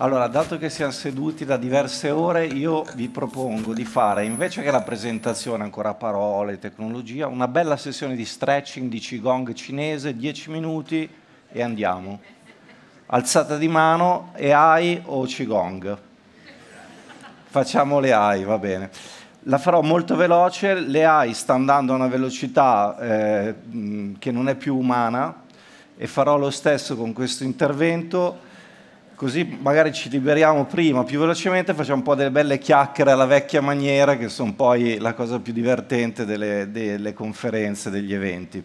Allora, dato che siamo seduti da diverse ore, io vi propongo di fare, invece che la presentazione ancora a parole, tecnologia, una bella sessione di stretching di Qigong cinese, 10 minuti e andiamo. Alzata di mano, e AI o Qigong? Facciamo le AI, va bene. La farò molto veloce, le AI sta andando a una velocità eh, che non è più umana e farò lo stesso con questo intervento così magari ci liberiamo prima più velocemente, facciamo un po' delle belle chiacchiere alla vecchia maniera, che sono poi la cosa più divertente delle, delle conferenze, degli eventi.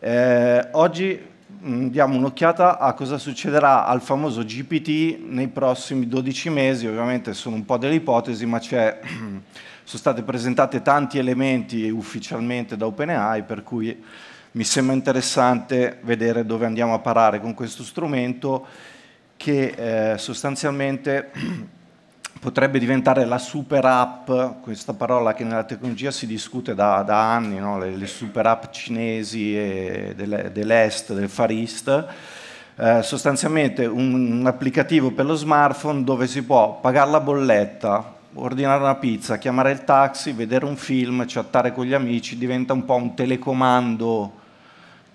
Eh, oggi mm, diamo un'occhiata a cosa succederà al famoso GPT nei prossimi 12 mesi, ovviamente sono un po' delle ipotesi, ma sono state presentate tanti elementi ufficialmente da OpenAI, per cui mi sembra interessante vedere dove andiamo a parare con questo strumento che eh, sostanzialmente potrebbe diventare la super app, questa parola che nella tecnologia si discute da, da anni, no? le, le, super app cinesi dell'est, del Far East, eh, sostanzialmente un, un applicativo per lo smartphone dove si può pagare la bolletta, ordinare una pizza, chiamare il taxi, vedere un film, chattare con gli amici, diventa un po' un telecomando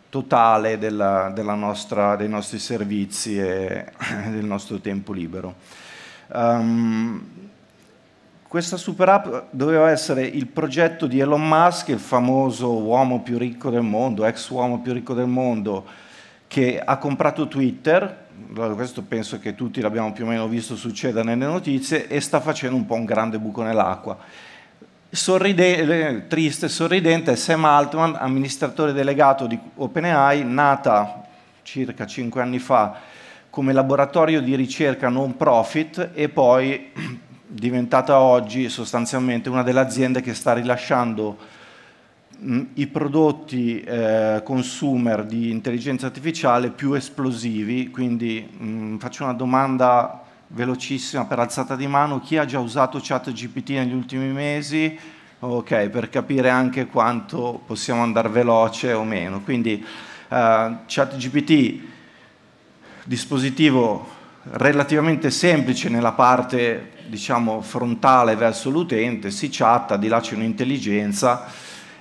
totale della, della nostra, dei nostri servizi e del nostro tempo libero. Um, questa super app doveva essere il progetto di Elon Musk, il famoso uomo più ricco del mondo, ex uomo più ricco del mondo, che ha comprato Twitter, questo penso che tutti l'abbiamo più o meno visto succedere nelle notizie, e sta facendo un po' un grande buco nell'acqua sorride- eh, triste, sorridente, è Sam Altman, amministratore delegato di OpenAI, nata circa 5 anni fa come laboratorio di ricerca non profit e poi diventata oggi sostanzialmente una delle aziende che sta rilasciando mm, i prodotti eh, consumer di intelligenza artificiale più esplosivi, quindi mh, mm, faccio una domanda velocissima per alzata di mano, chi ha già usato ChatGPT negli ultimi mesi? Ok, per capire anche quanto possiamo andare veloce o meno. Quindi uh, ChatGPT, dispositivo relativamente semplice nella parte diciamo, frontale verso l'utente, si chatta, di là c'è un'intelligenza.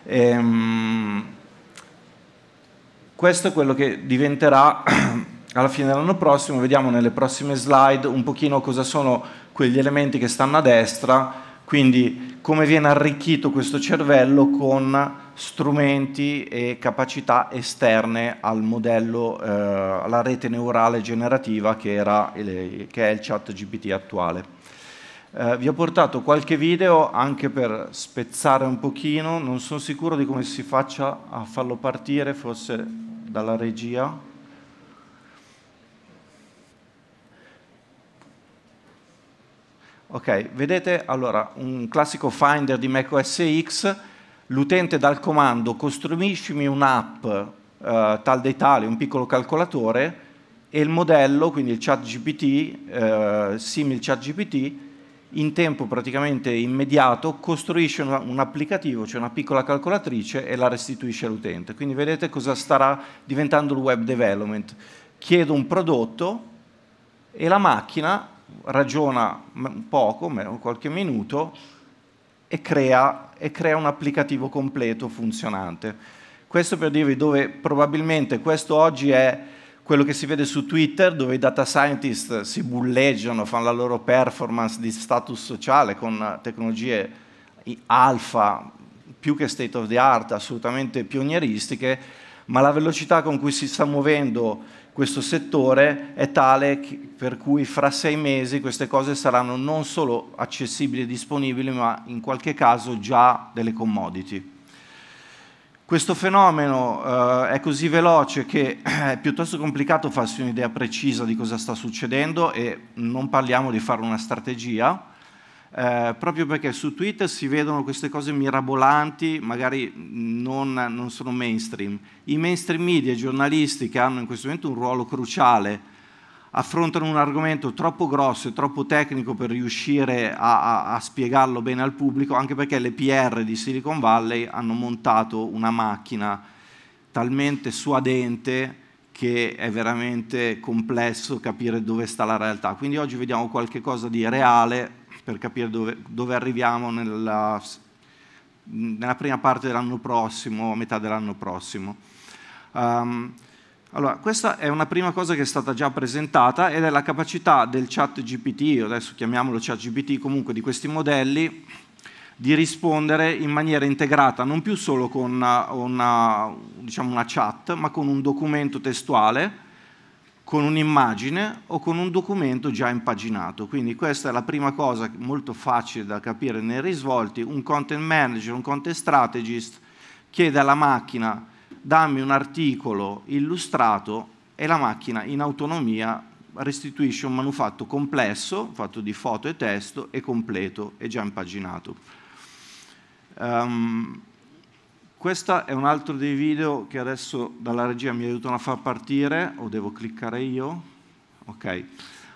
Ehm, questo è quello che diventerà alla fine dell'anno prossimo, vediamo nelle prossime slide un pochino cosa sono quegli elementi che stanno a destra quindi come viene arricchito questo cervello con strumenti e capacità esterne al modello, eh, alla rete neurale generativa che, era, che è il chat GPT attuale. Eh, vi ho portato qualche video anche per spezzare un pochino, non sono sicuro di come si faccia a farlo partire, forse dalla regia. Okay, vedete allora un classico Finder di Mac OS X, l'utente dal comando costruiscimi un'app eh, tal dei tali, un piccolo calcolatore, e il modello, quindi il chat GPT, eh, simil chat GPT, in tempo praticamente immediato costruisce un, un applicativo, cioè una piccola calcolatrice e la restituisce all'utente. Quindi vedete cosa starà diventando il web development. Chiedo un prodotto e la macchina ragiona un poco, qualche minuto, e crea, e crea un applicativo completo funzionante. Questo per dirvi dove probabilmente questo oggi è quello che si vede su Twitter, dove i data scientist si bulleggiano, fanno la loro performance di status sociale con tecnologie alfa, più che state of the art, assolutamente pionieristiche, ma la velocità con cui si sta muovendo questo settore è tale per cui fra sei mesi queste cose saranno non solo accessibili e disponibili, ma in qualche caso già delle commodity. Questo fenomeno eh, è così veloce che eh, è piuttosto complicato farsi un'idea precisa di cosa sta succedendo e non parliamo di fare una strategia, eh, proprio perché su Twitter si vedono queste cose mirabolanti, magari non, non sono mainstream. I mainstream media e giornalisti che hanno in questo momento un ruolo cruciale affrontano un argomento troppo grosso e troppo tecnico per riuscire a, a, a, spiegarlo bene al pubblico, anche perché le PR di Silicon Valley hanno montato una macchina talmente suadente che è veramente complesso capire dove sta la realtà. Quindi oggi vediamo qualcosa di reale per capire dove, dove arriviamo nella, nella, prima parte dell'anno prossimo, a metà dell'anno prossimo. Um, allora, questa è una prima cosa che è stata già presentata ed è la capacità del chat GPT, adesso chiamiamolo chat GPT, comunque di questi modelli, di rispondere in maniera integrata, non più solo con una, una, diciamo una chat, ma con un documento testuale con un'immagine o con un documento già impaginato. Quindi questa è la prima cosa molto facile da capire nei risvolti. Un content manager, un content strategist chiede alla macchina dammi un articolo illustrato e la macchina in autonomia restituisce un manufatto complesso, fatto di foto e testo, e completo e già impaginato. Um, questo è un altro dei video che adesso dalla regia mi aiutano a far partire, o devo cliccare io? Ok.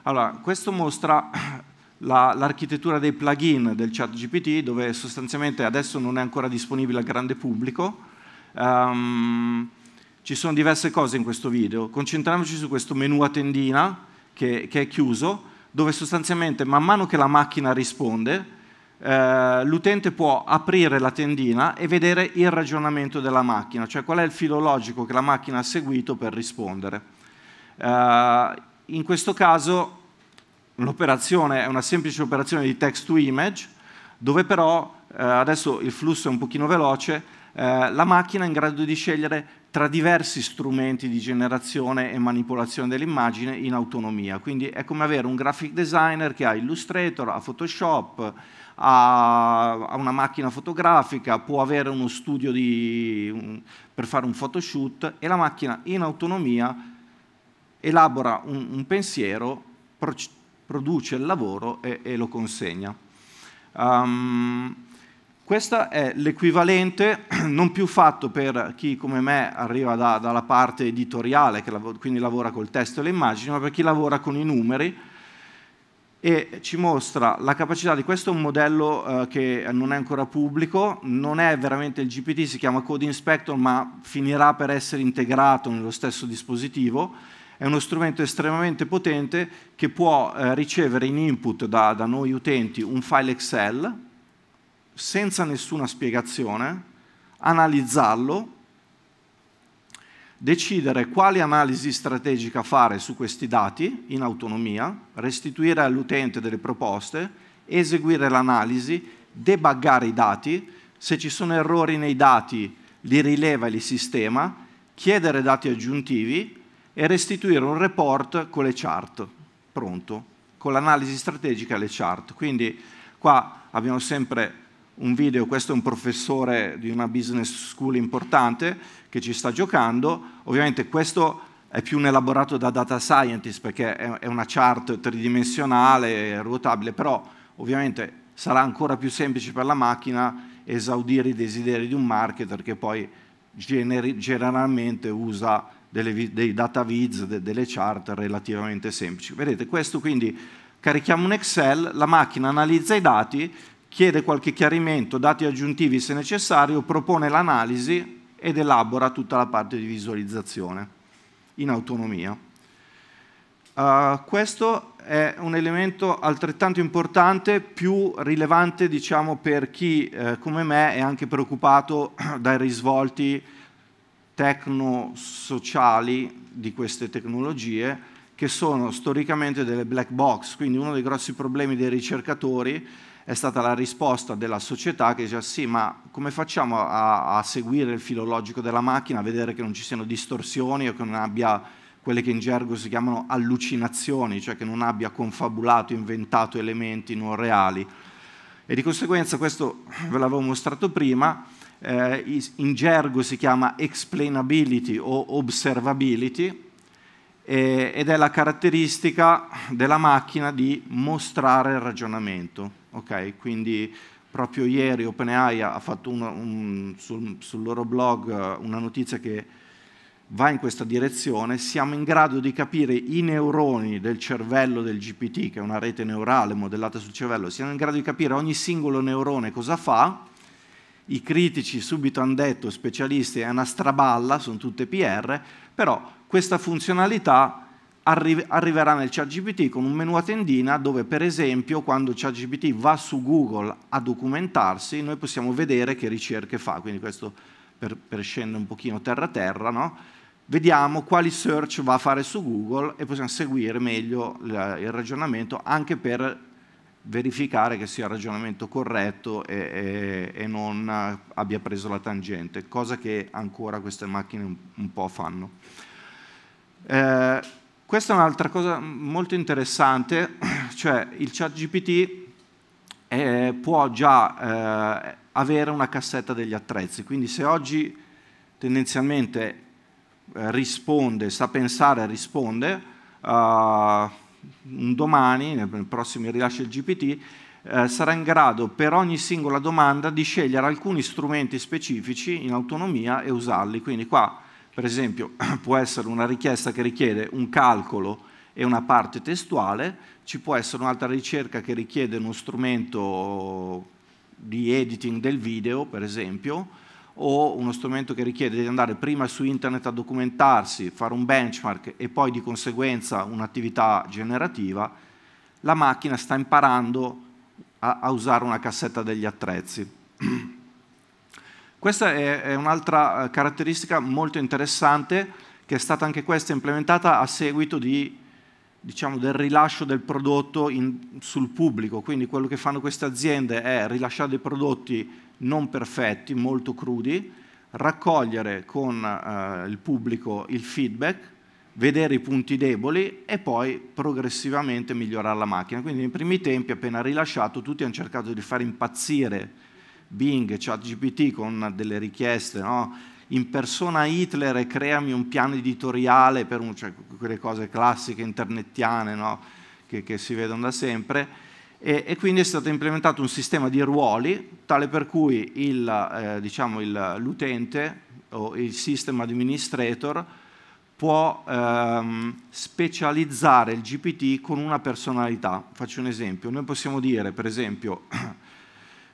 Allora, questo mostra la, l'architettura dei plugin del chat GPT, dove sostanzialmente adesso non è ancora disponibile al grande pubblico. Um, ci sono diverse cose in questo video. Concentriamoci su questo menu a tendina, che, che è chiuso, dove sostanzialmente man mano che la macchina risponde, eh, l'utente può aprire la tendina e vedere il ragionamento della macchina, cioè qual è il filo logico che la macchina ha seguito per rispondere. Eh, in questo caso l'operazione è una semplice operazione di text to image, dove però, eh, adesso il flusso è un pochino veloce, eh, la macchina è in grado di scegliere tra diversi strumenti di generazione e manipolazione dell'immagine in autonomia. Quindi è come avere un graphic designer che ha Illustrator, ha Photoshop, ha, una macchina fotografica, può avere uno studio di, un, per fare un photoshoot e la macchina in autonomia elabora un, un pensiero, pro, produce il lavoro e, e lo consegna. Um, questo è l'equivalente, non più fatto per chi come me arriva da, dalla parte editoriale, che lav- quindi lavora col testo e le immagini, ma per chi lavora con i numeri e ci mostra la capacità di questo è un modello eh, che non è ancora pubblico, non è veramente il GPT, si chiama Code Inspector, ma finirà per essere integrato nello stesso dispositivo. È uno strumento estremamente potente che può eh, ricevere in input da, da noi utenti un file Excel, senza nessuna spiegazione, analizzarlo, decidere quale analisi strategica fare su questi dati in autonomia, restituire all'utente delle proposte, eseguire l'analisi, debuggare i dati, se ci sono errori nei dati li rileva e li sistema, chiedere dati aggiuntivi e restituire un report con le chart, pronto, con l'analisi strategica e le chart. Quindi qua abbiamo sempre un video, questo è un professore di una business school importante che ci sta giocando, ovviamente questo è più un elaborato da data scientist perché è una chart tridimensionale, ruotabile, però ovviamente sarà ancora più semplice per la macchina esaudire i desideri di un marketer che poi generi, generalmente usa delle, dei data viz, de, delle chart relativamente semplici. Vedete, questo quindi carichiamo un Excel, la macchina analizza i dati, chiede qualche chiarimento, dati aggiuntivi se necessario, propone l'analisi ed elabora tutta la parte di visualizzazione in autonomia. Uh, questo è un elemento altrettanto importante, più rilevante diciamo, per chi eh, come me è anche preoccupato dai risvolti tecno-sociali di queste tecnologie, che sono storicamente delle black box, quindi uno dei grossi problemi dei ricercatori è stata la risposta della società che diceva sì, ma come facciamo a, a seguire il filologico della macchina, a vedere che non ci siano distorsioni o che non abbia quelle che in gergo si chiamano allucinazioni, cioè che non abbia confabulato, inventato elementi non reali. E di conseguenza, questo ve l'avevo mostrato prima, eh, in gergo si chiama explainability o observability ed è la caratteristica della macchina di mostrare il ragionamento. Okay? Quindi proprio ieri OpenAI ha fatto un, un, sul, sul loro blog eh, una notizia che va in questa direzione, siamo in grado di capire i neuroni del cervello del GPT, che è una rete neurale modellata sul cervello, siamo in grado di capire ogni singolo neurone cosa fa, i critici subito hanno detto, specialisti, è una straballa, sono tutte PR, però questa funzionalità arri- arriverà nel ChatGPT con un menu a tendina dove per esempio quando ChatGPT va su Google a documentarsi noi possiamo vedere che ricerche fa, quindi questo per, per scendere un pochino terra-terra, no? vediamo quali search va a fare su Google e possiamo seguire meglio il ragionamento anche per verificare che sia il ragionamento corretto e, e, e, non abbia preso la tangente, cosa che ancora queste macchine un, un po' fanno. Eh, questa è un'altra cosa molto interessante, cioè il chat GPT eh, può già eh, avere una cassetta degli attrezzi, quindi se oggi tendenzialmente eh, risponde, sa pensare e risponde, eh, un domani, nel prossimo rilascio del GPT, eh, sarà in grado per ogni singola domanda di scegliere alcuni strumenti specifici in autonomia e usarli. Quindi qua per esempio, può essere una richiesta che richiede un calcolo e una parte testuale, ci può essere un'altra ricerca che richiede uno strumento di editing del video, per esempio, o uno strumento che richiede di andare prima su internet a documentarsi, fare un benchmark e poi di conseguenza un'attività generativa, la macchina sta imparando a, a usare una cassetta degli attrezzi. Questa è, è un'altra eh, caratteristica molto interessante che è stata anche questa implementata a seguito di, diciamo, del rilascio del prodotto in, sul pubblico. Quindi quello che fanno queste aziende è rilasciare dei prodotti non perfetti, molto crudi, raccogliere con eh, il pubblico il feedback, vedere i punti deboli e poi progressivamente migliorare la macchina. Quindi nei primi tempi, appena rilasciato, tutti hanno cercato di far impazzire Bing, ChatGPT con delle richieste, no? impersona Hitler e creami un piano editoriale per un, cioè, quelle cose classiche internettiane no? che, che, si vedono da sempre. E, e, quindi è stato implementato un sistema di ruoli tale per cui il, eh, diciamo il, l'utente o il system administrator può ehm, specializzare il GPT con una personalità. Faccio un esempio, noi possiamo dire per esempio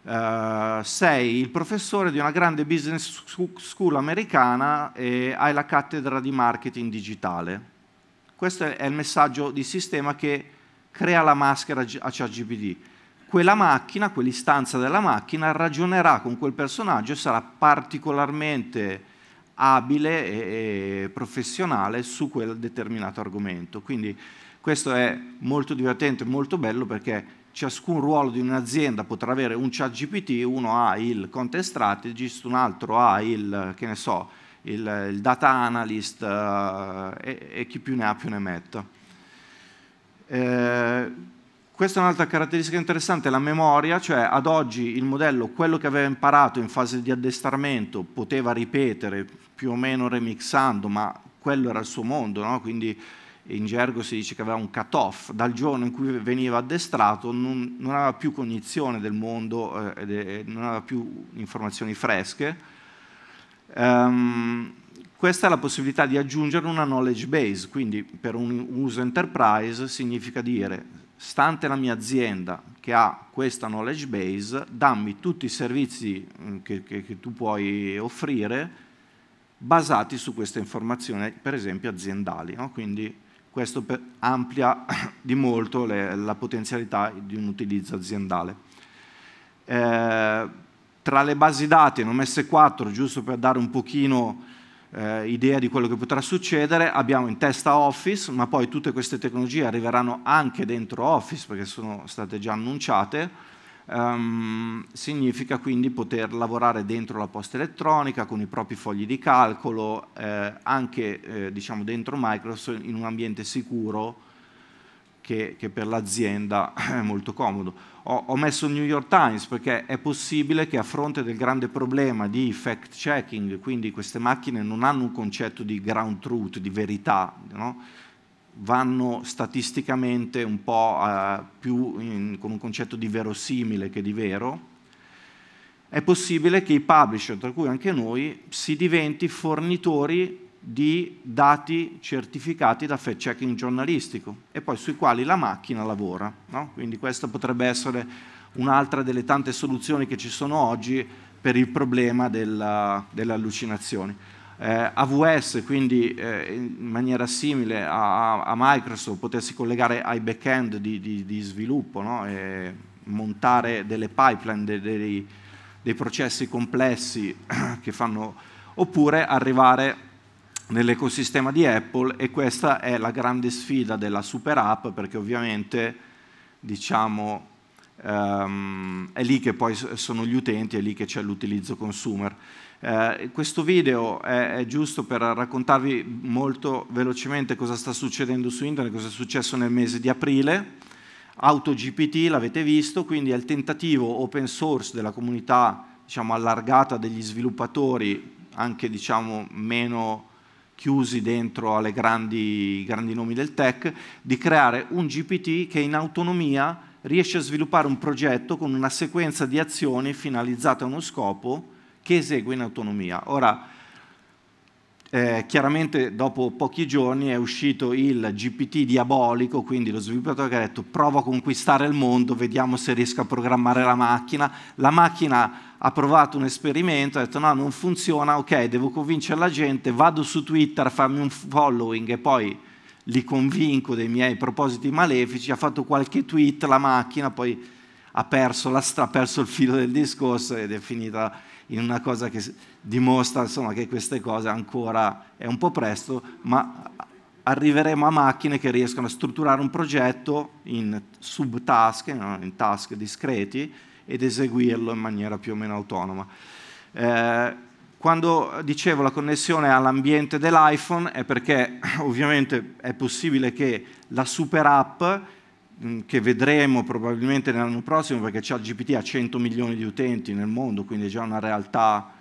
Eh, sei il professore di una grande business school americana e hai la cattedra di marketing digitale. Questo è il messaggio di sistema che crea la maschera a ChatGPT. Quella macchina, quell'istanza della macchina, ragionerà con quel personaggio e sarà particolarmente abile e professionale su quel determinato argomento. Quindi questo è molto divertente, molto bello perché ciascun ruolo di un'azienda potrà avere un chat GPT, uno ha il content strategist, un altro ha il, che ne so, il, il data analyst eh, e, e, chi più ne ha più ne metta. Eh, questa è un'altra caratteristica interessante, la memoria, cioè ad oggi il modello, quello che aveva imparato in fase di addestramento, poteva ripetere più o meno remixando, ma quello era il suo mondo, no? quindi in gergo si dice che aveva un cut-off, dal giorno in cui veniva addestrato non, non aveva più cognizione del mondo, eh, de, non aveva più informazioni fresche. Um, questa è la possibilità di aggiungere una knowledge base, quindi per un uso enterprise significa dire stante la mia azienda che ha questa knowledge base, dammi tutti i servizi mm, che, che, che tu puoi offrire basati su queste informazioni, per esempio aziendali. No? Quindi questo per, amplia di molto le, la potenzialità di un utilizzo aziendale. Eh, tra le basi dati in un 4 giusto per dare un pochino eh, idea di quello che potrà succedere, abbiamo in testa Office, ma poi tutte queste tecnologie arriveranno anche dentro Office perché sono state già annunciate, Um, significa quindi poter lavorare dentro la posta elettronica con i propri fogli di calcolo, eh, anche eh, diciamo dentro Microsoft in un ambiente sicuro che, che per l'azienda è molto comodo. Ho, ho, messo il New York Times perché è possibile che a fronte del grande problema di fact checking, quindi queste macchine non hanno un concetto di ground truth, di verità, no? vanno statisticamente un po' a, più in, con un concetto di verosimile che di vero, è possibile che i publisher, tra cui anche noi, si diventi fornitori di dati certificati da fact checking giornalistico e poi sui quali la macchina lavora. No? Quindi questa potrebbe essere un'altra delle tante soluzioni che ci sono oggi per il problema della, delle allucinazioni eh, AWS, quindi eh, in maniera simile a, a, Microsoft, potersi collegare ai back-end di, di, di sviluppo, no? e montare delle pipeline, dei, dei, dei processi complessi che fanno, oppure arrivare nell'ecosistema di Apple e questa è la grande sfida della super app perché ovviamente diciamo um, è lì che poi sono gli utenti, è lì che c'è l'utilizzo consumer. Eh, questo video è, è, giusto per raccontarvi molto velocemente cosa sta succedendo su internet, cosa è successo nel mese di aprile. AutoGPT l'avete visto, quindi è il tentativo open source della comunità diciamo, allargata degli sviluppatori, anche diciamo, meno chiusi dentro ai grandi, grandi nomi del tech, di creare un GPT che in autonomia riesce a sviluppare un progetto con una sequenza di azioni finalizzate a uno scopo che esegue in autonomia. Ora, eh, chiaramente dopo pochi giorni è uscito il GPT diabolico, quindi lo sviluppatore che ha detto provo a conquistare il mondo, vediamo se riesco a programmare la macchina. La macchina ha provato un esperimento, ha detto no, non funziona, ok, devo convincere la gente, vado su Twitter, fammi un following e poi li convinco dei miei propositi malefici, ha fatto qualche tweet la macchina, poi ha perso, la stra- il filo del discorso ed è finita in una cosa che dimostra insomma, che queste cose ancora è un po' presto, ma arriveremo a macchine che riescono a strutturare un progetto in subtask, in task discreti, ed eseguirlo in maniera più o meno autonoma. Eh, quando dicevo la connessione all'ambiente dell'iPhone è perché ovviamente è possibile che la super app Mm, che vedremo probabilmente nell'anno prossimo perché ChatGPT ha 100 milioni di utenti nel mondo, quindi è già una realtà,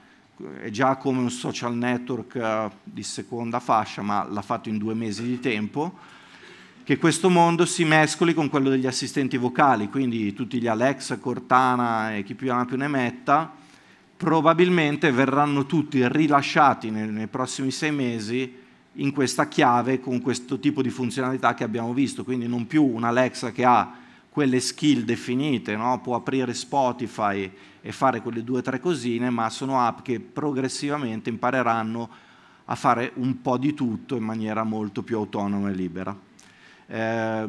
è già come un social network eh, di seconda fascia, ma l'ha fatto in due mesi di tempo, che questo mondo si mescoli con quello degli assistenti vocali, quindi tutti gli Alexa, Cortana e chi più ama più ne metta, probabilmente verranno tutti rilasciati nei prossimi sei mesi in questa chiave con questo tipo di funzionalità che abbiamo visto, quindi non più un'Alexa che ha quelle skill definite, no? può aprire Spotify e fare quelle due o tre cosine, ma sono app che progressivamente impareranno a fare un po' di tutto in maniera molto più autonoma e libera. Eh,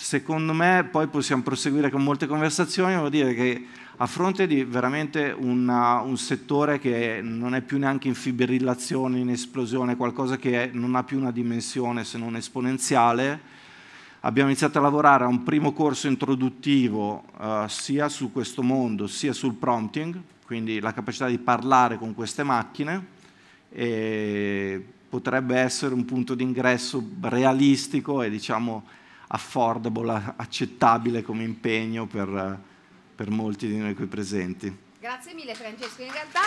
Secondo me poi possiamo proseguire con molte conversazioni, devo dire che a fronte di veramente una, un settore che non è più neanche in fibrillazione, in esplosione, qualcosa che non ha più una dimensione se non esponenziale, abbiamo iniziato a lavorare a un primo corso introduttivo eh, sia su questo mondo sia sul prompting, quindi la capacità di parlare con queste macchine e potrebbe essere un punto d'ingresso realistico e diciamo affordable, accettabile come impegno per, per molti di noi qui presenti. Grazie mille Francesco, in realtà...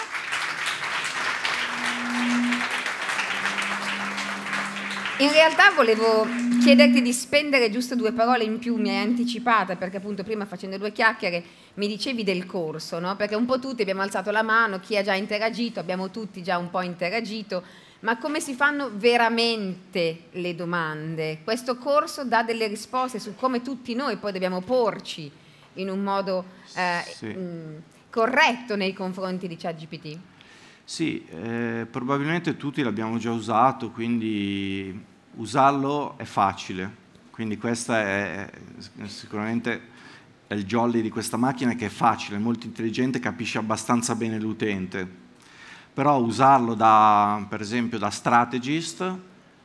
In realtà volevo chiederti di spendere giusto due parole in più, mi hai anticipata perché appunto prima facendo due chiacchiere mi dicevi del corso, no? perché un po' tutti abbiamo alzato la mano, chi ha già interagito, abbiamo tutti già un po' interagito, ma come si fanno veramente le domande. Questo corso dà delle risposte su come tutti noi poi dobbiamo porci in un modo eh, sì. mh, mm, corretto nei confronti di ChatGPT. Sì, eh, probabilmente tutti l'abbiamo già usato, quindi usarlo è facile. Quindi questo è sicuramente il jolly di questa macchina che è facile, è molto intelligente, capisce abbastanza bene l'utente però usarlo da, per esempio da strategist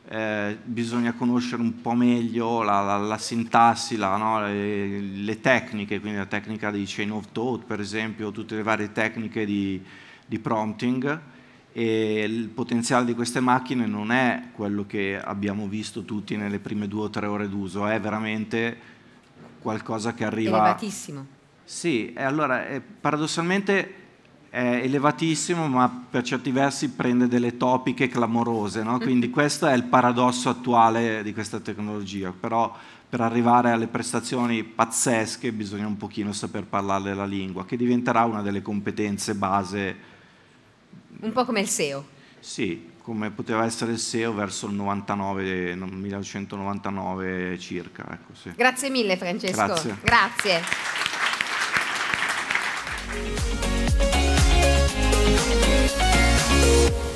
eh, bisogna conoscere un po' meglio la, la, la sintassi, la, no? le, le, tecniche, quindi la tecnica di chain of thought per esempio, tutte le varie tecniche di, di prompting e il potenziale di queste macchine non è quello che abbiamo visto tutti nelle prime due o tre ore d'uso, è veramente qualcosa che arriva... Elevatissimo. Sì, e allora eh, paradossalmente è elevatissimo ma per certi versi prende delle topiche clamorose, no? Mm. quindi questo è il paradosso attuale di questa tecnologia, però per arrivare alle prestazioni pazzesche bisogna un pochino saper parlare la lingua, che diventerà una delle competenze base. Un po' come il SEO. Sì, come poteva essere il SEO verso il 99, 1999 circa. Ecco, sì. Grazie mille Francesco. Grazie. Grazie. Thank you.